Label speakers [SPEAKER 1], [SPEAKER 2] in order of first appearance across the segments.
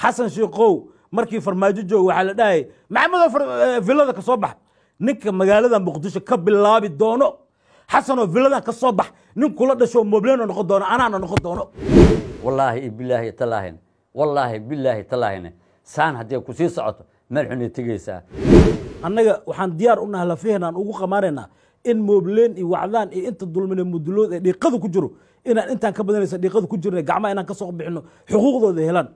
[SPEAKER 1] xasan shiikow markii farmaajo joog waxaa la dhahaya maxamedoo eh, villada ka soo bax ninka magaalada muqdisho ka bilaabi doono xasanoo villadan ka soo bax nin kula dhasho mobleno noqon doono anaana noqon doono
[SPEAKER 2] wallaahi bilaahi talaahina wallaahi
[SPEAKER 1] bilaahi talaahina saan hadday kusii socoto meel xunay tegaysaa annaga waxaan diyaar u nahay lafihinaan ugu qamaanaynaa in moobleen iyo wacdaan iyo inta dulmine mudulood ee dhiiqada ku jiro inaan intaan ka badanaysa dhiiqada ku jirna gacmaha inaan kasoo soo bixino xuquuqdooda helaan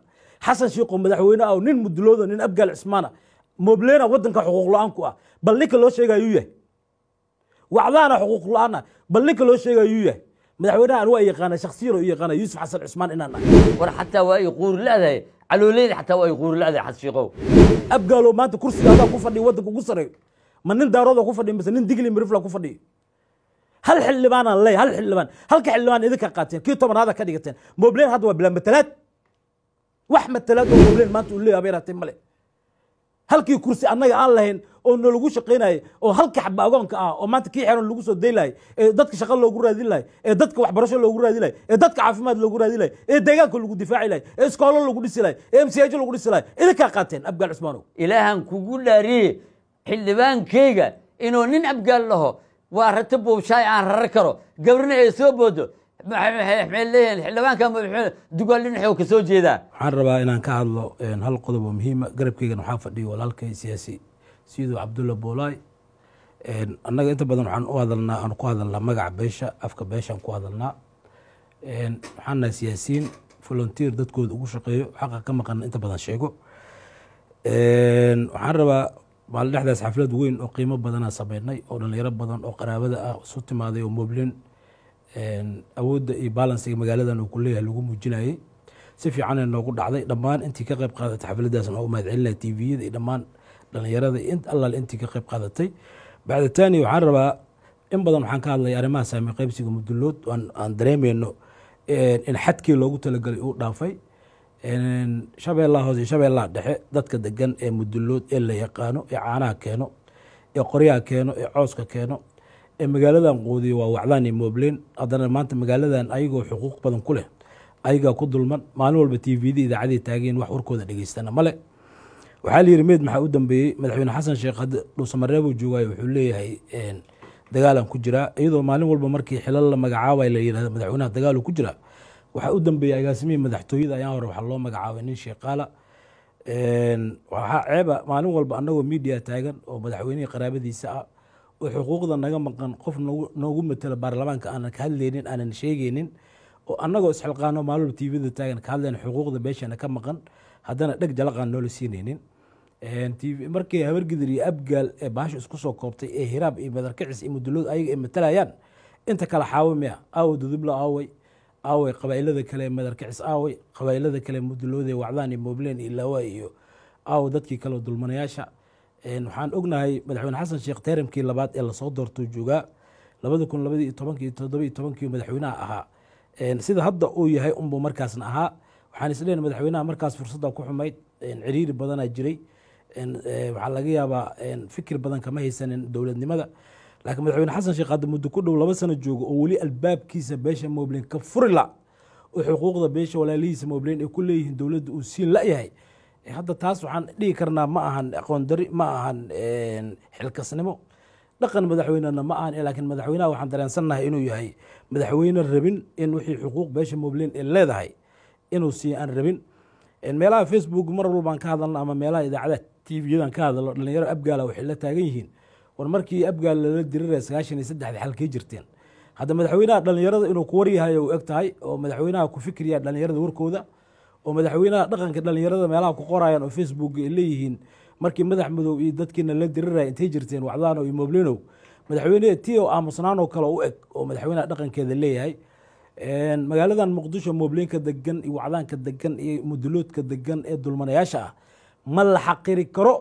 [SPEAKER 1] xasan sheekh oo madaxweyne ah oo nin mudulooda nin abgaal cismaana moblena waddanka xuquuq la-aan ku ah bal ninka loo sheegayuu yahay wacdaana xuquuq la-aan ah bal ninka loo sheegayuu yahay madaxweynaha aan waa yaqaana shakhsiyan oo yaqaana yuusuf xasan cismaan inaan ah war xataa waa ay quurladahay calooleyd xataa waa ay quurladahay xasan sheekhow abgaalow maanta kursiga adaa ku fadhiya waddanka ugu sareeyo ma nin daarooda ku fadhiya mise nin digli mirifla ku fadhiya hal xildhibaanaan leeyahay hal xildhibaan halka xildhibaan idinka qaateen kii tobanaada ka dhigateen moblen hadda waa bilaa matalaad wax matalaada howleen maanta uu leeyahay bay male halkii kursi annaga aan lahayn oo nalagu shaqaynayay oo halka agoonka ah oo maanta kii xeran lagu soo lahay ee dadka shaqa loogu raadin lahay ee dadka waxbarasho loogu raadin lahay ee dadka caafimaad loogu raadin lahay ee deegaanka lagu difaaci lahay ee iskoolo lagu dhisi lahay ee msaajo lagu dhisi lahay idinkaa qaateen abgaal cusmaanow ilaahan kugu dhaariye xildhibaankayga
[SPEAKER 2] inuu nin abgaal laho waa rata boobshaay aan rarar karo gabrina ay soo boodo maxay leeyihiin xildhibaanka
[SPEAKER 1] dugaalin waxaan rabaa inaan ka hadlo hal qodob oo muhiima ah, garabkeygan waxaa fadhiya walaalkay siyaasi siduu cabdulla boolay annaga inta badan waxaan u hadalnaa aan ku hadalnaa magaca beesha afka beeshaan ku hadalnaa waxaan nahay siyaasiyiin volunteer dadkooda ugu shaqeeyo xaqa ka maqan inta badan sheego waxaan rabaa maalin dhexdaas xaflad weyn oo qiimo badana sameynay oo dhalinyaro badan oo qaraabada ah isu timaaday oo moblin awoodda iyo balansiga magaaladan uu ku lagu muujinayay si fiicanay noogu dhacday dhammaan intii ka qayb qaadatay xafladdaasna waa u mahad celinaya tviyada iyo dhammaan dhallinyarada allaal intii ka qayb qaadatay bacda tani waxaan rabaa in badan waxaan ka hadlay arrimaha saami qaybsiga mudullood aan dareemayno in xadkii loogu talagalay uu dhaafay shabeellaha hoose iyo dhexe dadka degan ee mudulood ee la yaqaano ee caanaha keeno ee qoryaha keeno ee cooska keeno magaaladan quudiyo waa waclaan iyo moobleen haddana maanta magaaladan ayagoo xuquuq badan ku leh ayagaa ku dulman maalin walba t v idaacadii taageen wax warkooda dhegeystana male waxaa la yidhi meed maxaa u dambeeyey madaxweyne xasan sheekh hadda dhuusamareebuu joogaayo wuxuu leeyahay dagaalan ku jiraa iyadoo maalin walba markii xilal la magacaabay la yidhahda madaxweynaha dagaalu ku jiraa waxaa u dambeeyey agaasimihii madaxtooyada ayaan hore waxaa loo magacaabay nin sheekaala waxaa ceeba maalin walba annagoo miidiya taagan oo madaxweynihii qaraabadiisa ah oo xuquuqda naga maqan qof noogu matelo baarlamaanka aanan ka hadlaynin aanan sheegaynin oo annagoo isxilqaano maalol tvda taagan ka hadlayna xuquuqda meeshana ka maqan haddana dheg jalaqaan noola siinaynin markay habargidir iyo abgaal ee baasha isku soo koobtay ee hiraab iyo madarkacis iyo mudulood ayaga ay matalayaan inta kale xaawo mea aaway dudubla aaway aaway qabaa'ilada kale madarkacis aaway qabaa'ilada kale mudulooda wacdaan iyo moobleen iyo lawa iyo aawo dadkii kale dulmanayaasha waxaan ognahay madaxweyne xasan sheekh tarimkii labaad ee lasoo doorto joogaa labadi kun labadii tobanki todobai tobanki madaxweynaha ahaa sida hadda uu yahay unbuu markaasna ahaa waxaan isleeyahy madaxweynaha markaas fursadda ku xumayd ciriiri badanaa jiray waxaa laga yaabaa fikir badan kama haysanin dowladnimada laakiin madaxweyne xasan sheekh hadda muddo ku dhow laba sano joogo oo weli albaabkiisa beesha moblen ka furila oo xuquuqda beesha walaalihiisa moblen ay ku leeyihiin dowladda uu siin la-yahay Eh, hadda taas waxaan dhigi karnaa ma ahan aqoondari ma ahan xilkasnimo dhaqan madaxweynena ma ahan eh, laakiin madaxweynaha waxaan dareensannahay inuu yahay madaxweyne rabin in wixii xuquuq beesha moblin ay leedahay inuu siiyo aan rabin meelaha facebook mar walba ka hadalna ama meelaha idaacada tvyadan ka hadalno dhalinyaro abgaala ah waxay la taagan yihiin war markii abgaal lala diriraya sagaashan iyo saddexda xalkay jirteen hadda madaxweynaha dhalinyarada inuu ku waryahayo u eg oo madaxweynaha ku fikiryaa dhalinyarada warkooda oo madaxweynaha dhaqanka dhallinyarada meelaha ku qorayaan oo facebook ay leeyihiin markii madax madow iyo dadkiina la diriraya intay jirteen wacdaano iyo moblinow madaxweyne tio aamusnaan oo kale u eg oo madaxweynaha dhaqankeeda leeyahay magaaladan muqdisho moobleenka degan iyo wacdaanka degan iyo muduloodka degan ee dulmanayaasha ah ma la xaqiri karo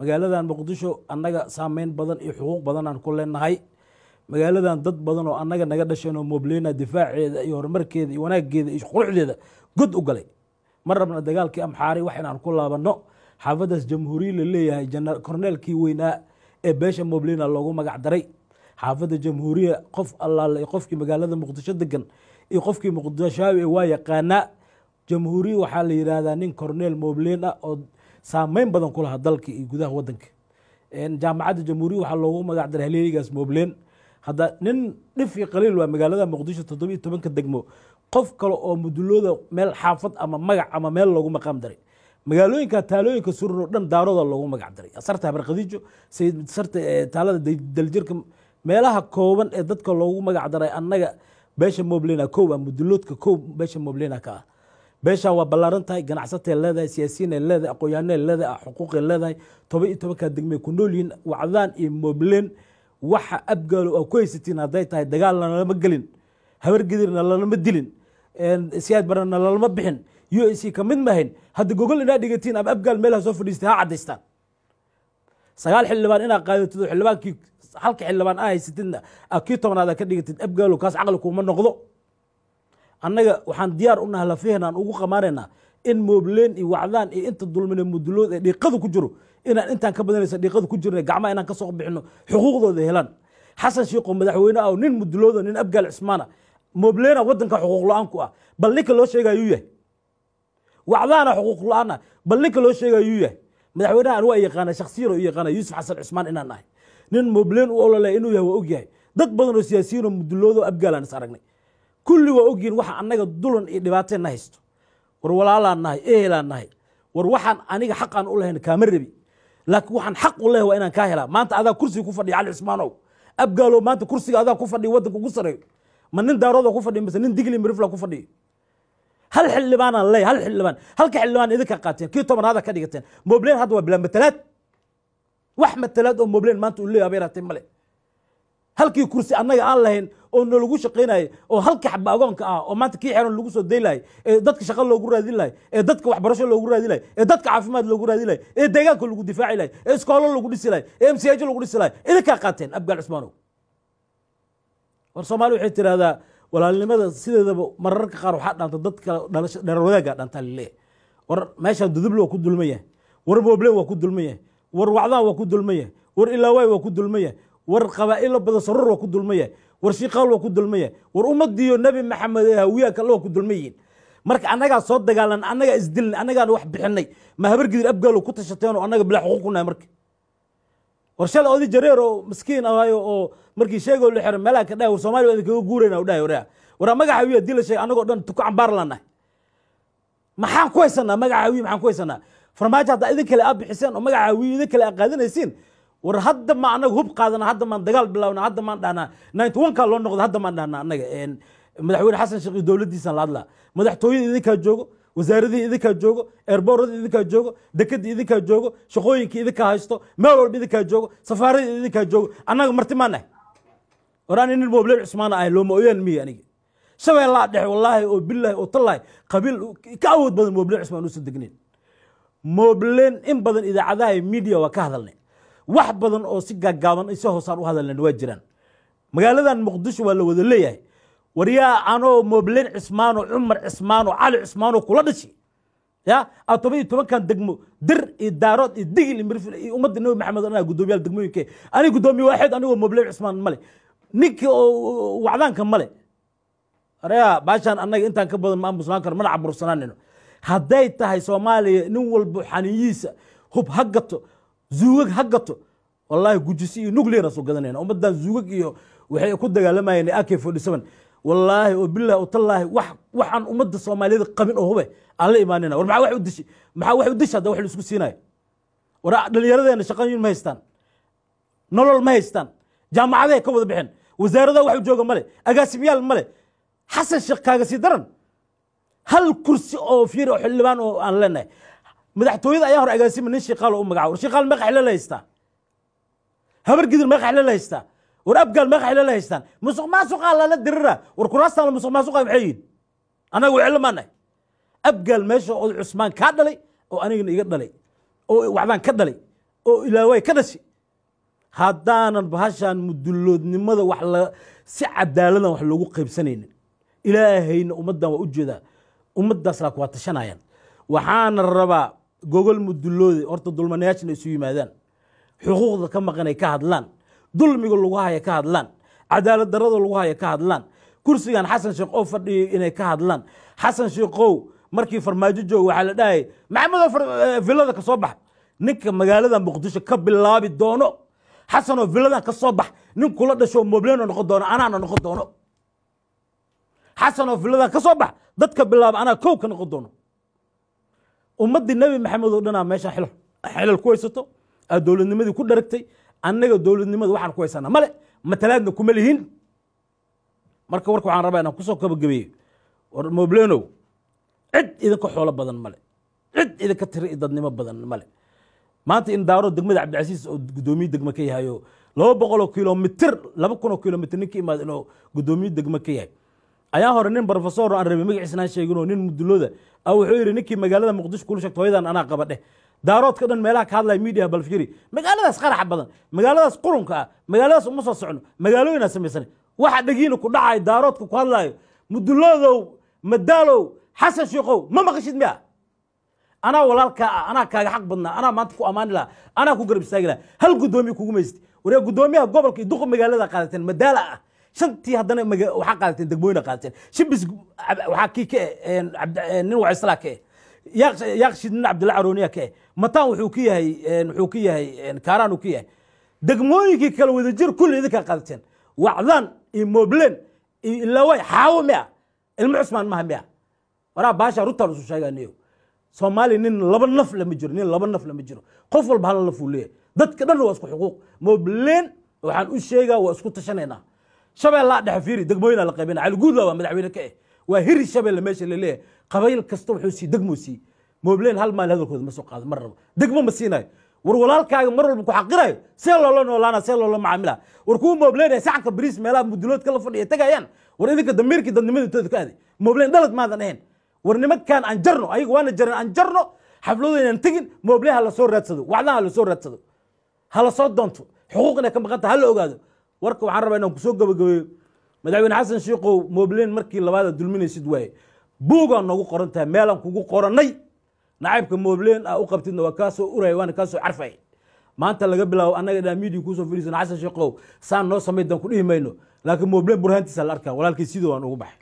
[SPEAKER 1] magaaladan muqdisho annaga saameyn badan iyo xuquuq badanaan ku leenahay magaaladan dad badan oo annaga naga dhasheen oo moobleyna difaaceeda iyo horumarkeeda iyo wanaaggeeda iyo quruxdeeda god u galay ma rabna dagaalkii amxaari wax inaan ku laabanno xaafadaas jamhuuriya la leeyahay korneelkii weynaa ee beesha moblina loogu magac daray xaafadda jamhuuriya qof allaale qofkii magaalada muqdisho degan iyo qofkii muqdishaawi waa yaqaanaa jamhuuriya waxaa la yidhaahdaa nin corneel moblin ah oo saameyn badan ku lahaa dalka iyo gudaha wadanka jaamacadda jamhuuriya waxaa loogu magac daray haleeligaas moblin hadda nin dhif iyo qaliil waa magaalada muqdisho toddobiyo tobanka degmo qof kale oo mudulooda meel xaafad ama magac ama meel loogu maqaam daray magaalooyinka taalooyinka suran oo dhan daaroda loogu magac daray asarta habarkhadiijo saydsarta eh, taalada daljirka meelaha kooban ee dadka loogu magac daray annaga beesha moblena kow ah muduloodka kow beesha moblena ka ah beeshaa waa ballaaran tahay ganacsatay leedahay siyaasiyiinay leedahay aqoonyahanay leedahay xuquuqay leedahay toban iyo tobankaa degmay ku nool yihiin wacdaan iyo mobleen waxa abgaalo aa ku haysatiin hadday tahay dagaal lanalama gelin habargedirna lanama dilin siyaad barre nalalama bixin u a c mahayn hadda gogol inaad dhigatiin ama afgaal meelaha soo fadhiistay ha caddaystaan sagaal xildhibaan inaad qaadatid oo xildhibaankii halka xildhibaan a haysatidna a kii tobnaad ka dhigatid abgaalo kaas caqli kuuma noqdo annaga waxaan diyaar u nahay lafihin aan ugu qamaanaynaa in moobleen iyo wacdaan iyo inta dulmine mudulood ee dhiiqadu ku jiro inaan intaan ka badanaysa dhiiqadu ku jirna gacmaha inaan ka bixino xuquuqdooda helaan xasan shiiqoo madaxweyne ah nin mudulooda nin abgaal cismaana moblena wadanka xuquuq la-aanku ah bal ninka loo sheegayuu yahay wacdaana xuquuq la-aan ah bal ninka loo sheegayuu yahay madaxweynaha anwaa yaqaana shakhsiyano u yaqaana yuusuf xasan cusmaan inaan nahay nin moblen u ololaya inuu yahay waa ogyahay dad badan oo siyaasiyiinoo muduloodo abgaalaan is aragnay kulli waa ogyihin waxa annaga dulan iyo dhibaateen haysto war walaalaan nahay ehelaan nahay war waxaan aniga xaqaan u lahayn kaama rabi laakiin waxaan xaq u leeyahay waa inaan kaa helaa maanta adaa kursiga ku fadhiya cali cusmaanow abgaalow maanta kursiga adaa ku fadhiya waddanka ugu sareeyo ma nin daarooda ku fadhiya mise nin digli mirifla ku fadhiyo hal xildhibaanaan leey hal xildhibaan halka xildhibaan idinka qaateen kii tobanaada ka dhigateen moblen hadda waa bilaa matalaad wax matalaad oo moblen maanta uu leeyahay bayratay male halkii kursi annaga aan lahayn oo nalagu shaqaynayay oo halka xabba agoonka ah oo maanta kii xeran lagu soo daylahay ee dadka shaqo loogu raadin lahay ee dadka waxbarasho loogu raadin lahay ee dadka caafimaad loogu raadin lahay ee deegaanka lagu difaaci lahay ee iskoolo lagu dhisi lahay ee msiyajo lagu dhisi lahay idinkaa qaateen abgaal cusmaanow war soomaalia waxay tiraahdaa walaalnimada sideedaba mararka qaar waxaa dhanta dad kale dherer lile war meeshaan duduble waa ku dulman yahay war booble waa ku dulman yahay war wacdaan waa ku dulman yahay war ilaaway waa ku dulman yahay war qabaa'ilo badan saror waa ku dulman yahay war shiikaal waa ku dulman yahay war ummadiyo nebi maxamed ee hawiyaa kale waa ku dulman yihiin marka annagaa soo dagaalan annagaa isdilnay annagaan wax bixinay ma habargidir abgaalo ku tashateen oo annaga bilaa xuquuq ku nahay marka warsha la odi jareer oo maskiin ahaayo oo markii sheegoo la xira meelaha ka dhahay war soomaliya baa kaga guurayna u dhahay waraa waraa magaxa wiya la sheega annagoo dhan ku cambaar lanahay maxaan ku haysanaa magaxa maxaan ku haysanaa farmaajo haddaa idin kale aa bixiseen oo magaxa wiya idin kale aa qaadanaysiin war hadda ma annaga hub qaadana hadda maan dagaal bilaawna hadda maan dhahnaa ninety one loo noqdo hadda maan dhahnaa annaga madaxweyne xasan sheekh iyo dowladdiisaan la hadlaa madaxtooyada idinkaa joogo wasaaradihii idinkaa joogo eerbooradii idinkaa joogo dekedii idinkaa joogo shaqooyinkii idinkaa haysto meel walba idinkaa joogo safaaradii idinkaa joogo annaga marti maa nahay waraan inin moobleen cusmaan ahay looma oyaan miye anigi shabeellaa dhex wallaahi oo billaahi oo tallaahi qabiil ka awood badan moobleen cusmaan uusan degnayn moobleen in badan idaacadaha media waa ka hadalnay wax badan oo si gaagaaban si hoosaan u hadalnayn waa jiraan magaaladan muqdisho waa la wada leeyahay waryaa anoo moblin cismaano cumar cismaano cali cismaano kula dhashi ya aad toban tobankan degmo dir iyo daarood iyo digil iyo ummadda nabi maxamed anaa guddoomiyaal degmooyinka ani guddoomiye waaxeed anigoo moblen cismaan male ninkii oo wacdaanka male aryaa baashaan annaga intaan ka badan ma aamusnaan karo mana cabursananino hadday tahay soomaaliya nin walbo xaniyiisa hub ha gato zuugag ha gato wallaahi gujisi iyo nugliana soo gadanayna ummaddan zuugag iyo waxay ku dagaalamayeen ak forty seven wallaahi oo bilaahi oo tallaahi wax waxaan ummadda soomaaliyeed qabin oo hube aan la imaanina war maxaa wax u dishi maxaa wax u dishi hadda wax la isku war dhallinyaradeena shaqooyin ma haystaan nolol ma haystaan jaamacaday ka wada bixin wasaarada wax u jooga male agaasimyaal male xasan sheekh kaaga sii daran hal kursi oo fiir oo xildhibaan oo aan leenahay madaxtooyada ayaa hore agaasima nin shiiqaal u magacaabo shiiqaal meeqa xile la haystaa habar gidir meeqa xile haystaa war abgaal maqaxila la haystaan musuq maasuqaa lala dirira war kuraastaan musuq maasuqa maxay yihin annaga wicilo maa abgaal meesha oo cusmaan kaa dhalay oo anigana iga dhalay oo waxbaan ka dhalay oo ilaaway ka dhashay haddaanan bahashaan mudulloodnimada wax la si cadaaladan wax loogu qaybsanaynin ilaahayna ummaddan waa u jeedaa ummaddaas laaku tashanayaan waxaana rabaa gogol mudullooday horta dulmanayaashina isu yimaadaan xuquuqda ka maqan ay ka hadlaan dulmiga lagu haya ka hadlaan cadaalad darada lagu haya ka hadlaan kursigan xasan sheekh oo fadhiyo inay ka hadlaan xasan sheekhow markii farmaajo jooga waxaa la dhahayay maxamedoo eh, villada ka soo bax ninka magaalada muqdisho ka bilaabi doono xasanoo villadan ka soo bax nin kula dhasho mobleno noqon doono anaana noqon doono xasanoo villadan ka bax dadka bilaaba anaa kow ka noqon doono ummaddii nebi maxamed oo dhanaa meesha xilal ku haysato aad dowladnimadii ku dharagtay annaga dowladnimada waxaan ku haysanaa male matalaadna kuma lihin marka warka waxaan rabaa inaan kusoo kabagabeeyo war moblenow cid idinka xoolo badan male cid idinka tiri dadnimo badan male maanta in daaro degmada cabdicasiis oo gudoomiye degme ka yahayo laba boqoloo kilomitr laba kunoo kilomitr ninka imaad inuu gudoomiye degme ka yahay ayaa hore nin brofesor aan rabay magaciisnaan sheegin oo nin mudulooda ah wuxuu yidhi ninkii magaalada muqdisho kula sheegto hoyadan anaa qaba dheh daaroodka dhan meelaha ka hadlaya media balfijiri magaaladaas qaraxa badan magaaladaas qurunka ah magaaladaas uma soo socno magaalooyinaa samaysana waxa dhegiina ku dhacay daaroodka ku hadlaayo mudulodow madaalow xasan shiikow ma maqashid miya anaa walaalkaa ah anaa kaaga xaq badnaa anaa maanta ku ammaani laha anaa ku garab istaagi laha hal guddoomiye kugu maysti waree guddoomiyaha gobolka duqa magaalada qaadateen madaala ah shantii haddana waxaa qaadateen degmooyina qaadateen shibis waxaa kii nin wacislaa ka eh yaaqshid nin cabdilla arooniya ka eh mataan wuxuu ka yahay wuxuu ka yahay kaaraan uu ka yahay degmooyinkii kala wada kulli idinka qadateen wacdan iyo moblen iyo ilaway xaawo miya ilmo cusmaan maha miya waraa baasha rutaan usu sheeganiyo soomaaliya nin laba naf lama jiro nin laba naf lama jiro qof walba hal naf uu leeyahay dadka dhan waa isku xuquuq moblen waxaan u sheegaa waa isku tashanaynaa shabeellaa dhex fiiri degmooyinaa la qaybina cali waa madaxweyne ka eh waa hiri shabeelle meesha la qabayl kasta wuxuu sii degmuu sii moobleen hal maal hadalkooda ma soo qaado mar rabo degmo ma siinayo war walaalkaaga mar walba ku xaqirayo see loola noolaana see loola macaamilaa war kuwa moobleenaya sacanka bariis meelaha muduloodka la fadhiya tagayaan war idinka damiirkii dadnimadintooda ka aaday moobleen dhalad maadan ahayn war nimankan aan jarno ayaga waana jareen aan jarno xafladooda inaan tegin mooble ha lasoo raadsado wacdaha ha lasoo raadsado ha lasoo doonto xuquuq inay ka maqanta ha la ogaado warka waxaan rabaa inaan kusoo gabagabeeyo madaxweyne xasan sheikow moobleen markii labaada dulminaysid waaye buugaa noogu qoran tahay meelaan kugu qorannay nacaybka moobleen aa ah u qabtidna waa kaasoo uraya waana kaasoo carfay maanta laga bilaabo annaga dhaa miidiya kuusoo fadhiisana xasan sheekow saan noo samay dan ku dhihi mayno laakiin moobleen burhaantiisa la arkaa walaalkay sidoo aan ugu baxay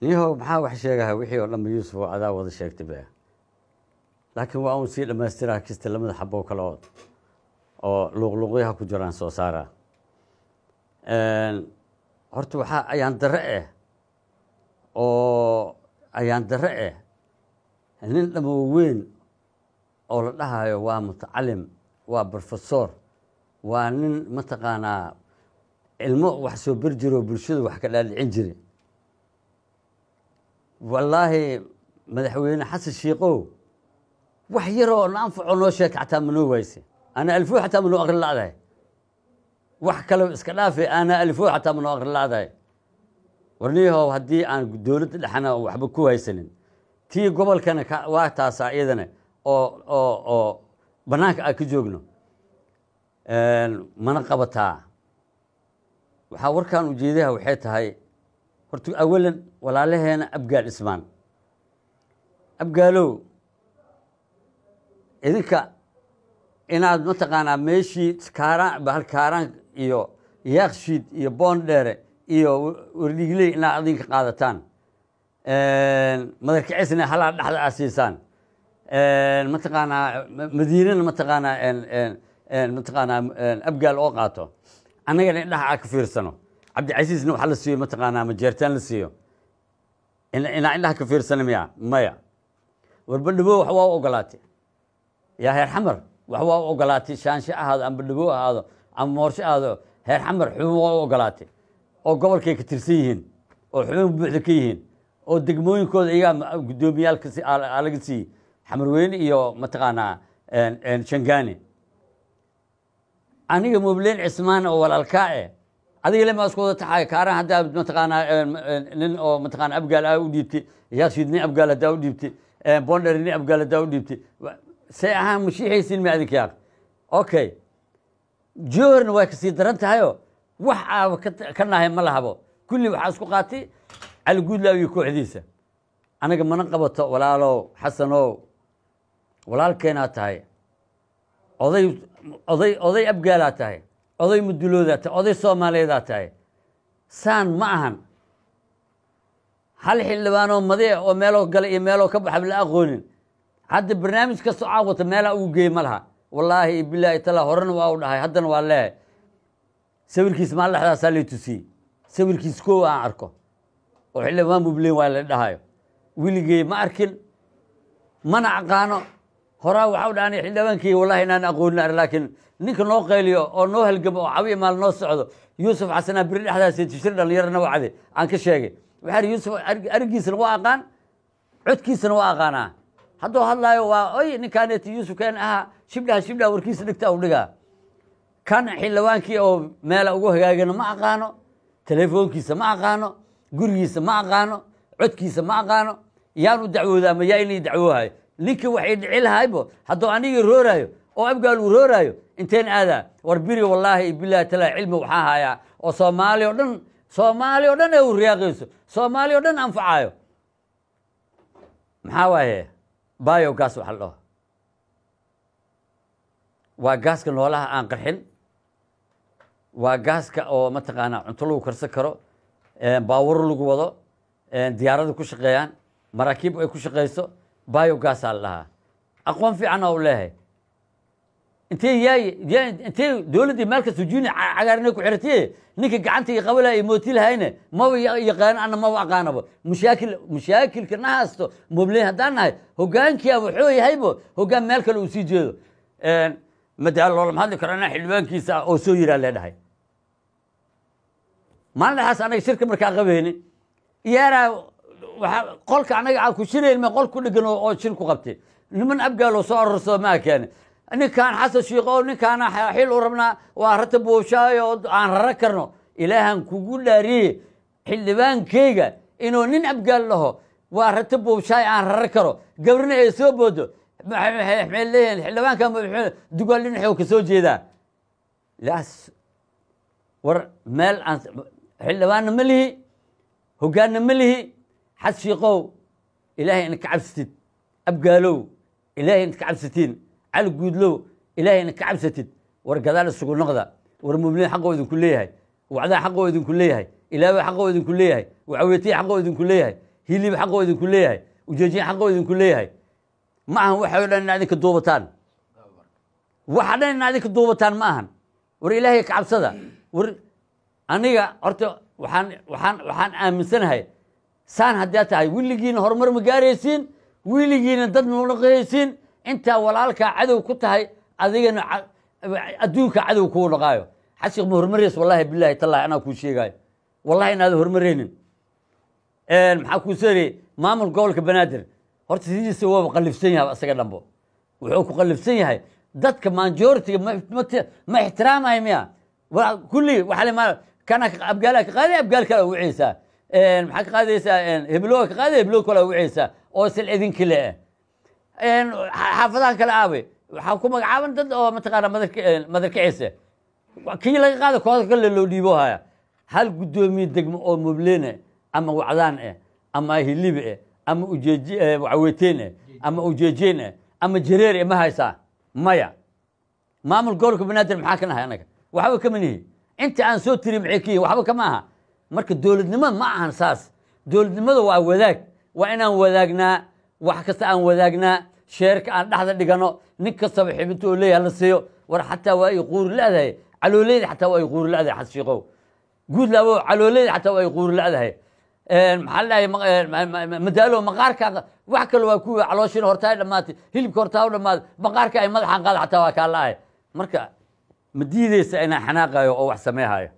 [SPEAKER 2] niyahow maxaa wax sheegaha wixii oo dhanba yuusuf oo adaa wada sheegtay be laakiin waa uun sii dhammaystiraha kista lamada xabow kale ood oo luuqluuqyaha ku jiraan soo saara horta waxaa ayaan darre ah oo ayaan dare eh nin dhamow weyn oo la dhahayo waa mutacalim waa brofesor waa nin mataqaanaa ilmo wax soo beri jiroo bulshadu wax ka dhaadhicin jire wallaahi madaxweyne xasan shiikow wax yaroo na anfaco noo sheeg xataa manoo wayse ana alfo xataa manoo aqri ladahay wax kale iska dhaafe ana alfo xataa manoo aqri ladahay warniyahow haddii aan dowladda dhexana waxba ku haysanin tii gobolkana waa taasaa ah iyadana oo oo oo bannaanka aan ka joogno mana qabataa waxaa warkaan ujeedaha waxay tahay horta awalan walaalaheena abgaal ismaan abgaalow idinka inaad mataqaanaa meeshii kaaraan bahalkaaraan iyo yaaqshiid iyo boon dheere iyo wardigley inaa adinka qaadataan madarkicisna halaa dhexda aa siisaan mataqaanaa madiinana mataqaanaa mataqaanaa abgaal oo qaato annagana indhaha aa ka fiirsano cabdicasiisna waxa la siiyo mataqaanaa majeertaan la siiyo inaa indhaha ka fiirsana miya maya warbadhabo wax waa u ogolaatay yaa heer xamar wax waa u ogolaatay shaanshe ahaado ama badhabo ahaado ama moorshe ahaado heer xamar xubin waa u ogolaatay oo gobolkay ka tirsan yihiin oo xubin buuxda ka yihiin oo degmooyinkooda iyagaa guddoomiyaal alaga siiyey xamarweyne iyo mataqaanaa shangaane aniga mobleen cismaan oo walaalkaa eh adiga lama isku wada taxay kaaraan haddaa mataqaanaa nin oo mataqaanaa abgaal aa u dhiibtay yaasiid nin abgaal haddaa u dhiibtay bondhari nin abgaal haddaa u dhiibtay say ahaan mashiixaysiin ma adinka okay jooharna way kasii daran tahayoo wax aaba ka nahay ma lahabo kulli waxaa isku qaatay cali guudlaawiyo kooxdiisa anaga mana qabato walaalow xasanow walaalkeenaa tahay oday oday oday abgaalaa tahay oday muduloodaa tahay oday soomaaliyeedaa tahay saan ma ahan hal xildhibaanoo madee oo meeloo gale iyo meeloo ka baxaba la aqoonin hadda barnaamij kastoo caawata meelaa ugu geeyey ma laha wallaahi bilaahi tala horena waa u dhahay haddana waa leehay sawirkiis maal dhexdaasaa lay tusiyey sawirkiis koow aan arko oo xildhibaan mublen waa la dhahayo weligey ma arkin mana aqaano horaa waxau dhaanay xildhibaankeyga wallahi inaan aqoonin laakiin ninka noo qayliyo oo noo halgamo oo cabi imaal noo socdo yuusuf xasanaa beri dhexdaas jishir dhallinyarana wacde aan ka sheegay waxaa yidhi yuusuf arigiisana waa aqaan codkiisana waa aqaanaa hadduu hadlaayo waa oy ninkaaneti yuusufkeen ahaa shibdhaha shibdhaha warkiisa dhigta u dhigaa kan xildhibaankii oo meela ugu hagaagana ma aqaano telefoonkiisa ma aqaano gurigiisa ma aqaano codkiisa ma aqaano yaanu dacwooda ama yaa inay dacwoohayo ninka waxay dhici lahaybo hadduu anigii rooraayo oo abgaal uu rooraayo inteen aadaa war biri wallaahi bilahi tala cilmi waxaa hayaa oo soomaali o dhan soomaali oo dhan ee uu riyaaqayso soomaali oo dhan anfacaayo maxaa waaye bayogaas waxa la dhaho waa gaaska noolaha aan qarxin waa gaaska oo mataqaanaa cunto lagu karsan karo baawaro lagu wado diyaarada ku shaqeeyaan maraakiib ay ku shaqeyso biogasaa la dhahaa aqoon fiicanna u leehay intey yaaye intey dowladdii meel kasta juuni cagaarina ku xiratiye ninka gacanta iyo qabala iyo mooti lahayne maba yaqaano ana maba aqaanaba mushaakil mushaakilka na haysto mublin haddaan nahay hogaankiyaa ah wuxuu yahaybo hoggaan meel kale uu sii jeedo madaalo lama hadli karo inaa xildhibaankiisa oo soo yiraa leedhahay maalintaas anaga shirka markaa qabeynin yaaraa qolka anaga aan ma qol ku dhegan oo shir ku qabtay niman abgaaloo soo arorsada maa keene ninkaan xasan shiikh oo ninkaana ah xil u rabnaa waa rata booshaay oo aan raro karno ilaahan kugu dhaariye xildhibaankayga inuu nin abgaal laho waa rata booshaay aan raro karo gabrina ay soo boodo maxay leeyihiin xildhibaanka dugaal dhinaxuu ka soo jeedaa ilaas war meel aan xildhibaanna ma lihi hogaanna ma lihi xadshiiqow ilaahay ina ka cabsatid abgaalow ilaahay inad ka cabsatiin cali guudlow ilaahay ina ka cabsatid war gadaal isugu noqda war mubliin xaqoo idinku leeyahay wacdaa xaqoo idinku leeyahay ilaaba xaqoo idinku leeyahay wacaweetiye xaqoo idinku leeyahay hilib xaqoo idinku leeyahay ujeejiye xaqoo idinku leeyahay ma ahan waxa o dhan ina idinka duubataan waxa dhan ina idinka duubataan ma ahan war ilaahay ka cabsada war aniga horta waxaan waxaan waxaan aaminsanahay saan haddaa tahay wiligiina horumar ma gaaraysiin wiligiina dad ma dhaqaysiin intaa walaalkaa cadow ku tahay adigana adduunka cadow kuu dhaqaayo xashiq ma hormarays wallahi bilaahi tallahi anaa kuu sheegaayo wallahi inaadan horumaraynin maxaa kuu seerayay maamul gobolka banaadir horta sidiisa waaba qallifsan yahay isaga dhanbo wuxuu ku qallifsan yahay dadka majoritiga ma ixtiraamaya miya kulligii waa kana abgaala ka qaaday abgaal kala wicaysaa maxaa ka qaadaysaa hebloa ka qaaday heblo kala wicaysaa oo sil idinki le xaafadaha kale aabe waxaa ku magacaaban dad oo mataqaana madarkicisa kii laga qaada kooda kale loo dhiibo haya hal guddoomiye degmo oo moblene ama wacdaan eh ama hilib eh ama wacweteen eh ama ujeejeen eh ama jareer eh ma haysaa maya maamul gobolka banaadir maxaa ka nahay anaga waxba kama inta aan soo tiri maxay ka waxba kama aha marka dowladnimo ma ahan saas dowladnimada waa wadaag waa inaan wadaagnaa wax kasta aan wadaagnaa sheerka aan dhexda dhigano nin kastaba xibinto oo leeyaha la siiyo war xataa waa ay quuriladahay calooleyda xataa waa ay quuriladahay xashiiqow guudlaabo calooleyda xataa waa ay quuriladahay maxaa ladhahay madaalo maqaarkaa wax kale waa kuwa calooshin hortaa dhammaatay hilibka hortaa u dhammaatay maqaarka ay madaxaan qaada xataa waa kaa la-ahay marka ma diideysa inaan xanaaqayo oo wax sameehayo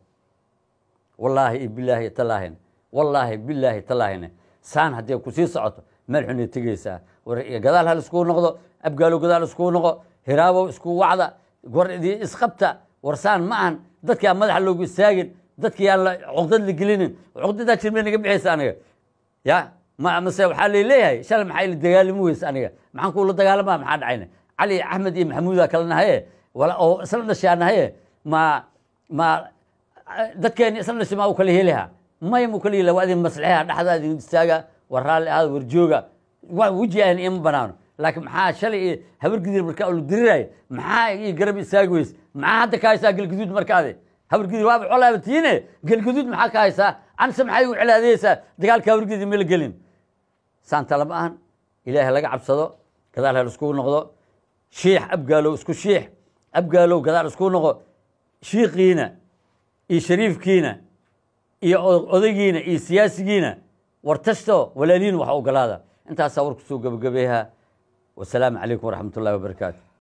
[SPEAKER 2] wallaahi bilaahi talaahina wallaahi bilaahi talaahina saan hadday ku sii socoto meel xunay tegeysaa gadaal hal iskuu noqdo abgaalow gadaal iskuu noqo hiraabow isku wacda war idii isqabta warsaan ma ahan dadkii aan madaxa loogu istaagin dadkii aan cuqdad la gelinin cuqdadaa jirmay naga bixaysa aniga ya mase waxaa laleeyahay shalay maxaa la dagaalami weysa aniga maxaan kuula dagaalamaa maxaa dhacayna cali axmed iyo maxamuudaa kala oo isla dhashay anahaye ma ma dadkeeni isla dhashay maa u kala heliha maya mu kala heliha waa idin maslixeha dhexdaad idin istaaga war raalli warjooga wax weji ahna ima banaano laakiin maxaa shalay iyo habar gidir markaa la diriraayo maxaa ii garab istaagi weyse maxaa hadda ka haysaa galgaduud markaade habar waaba colaaba galgaduud maxaa ka haysaa anse maxaa igu cilaadayeysaa dagaalka habar gidir mala gelin saan ilaahay laga cabsado gadaal ha iskugu noqdo shiix abgaalow isku shiix abgaalow gadaal isku noqo shiikiina iyo shariifkiina iyo odaygiina iyo siyaasigiina wartashto walaaliin waxa ogolaada intaasaa warku soo gebagabeeyaha wasalaamu calaykum waraxmat ullahi wabarakaatu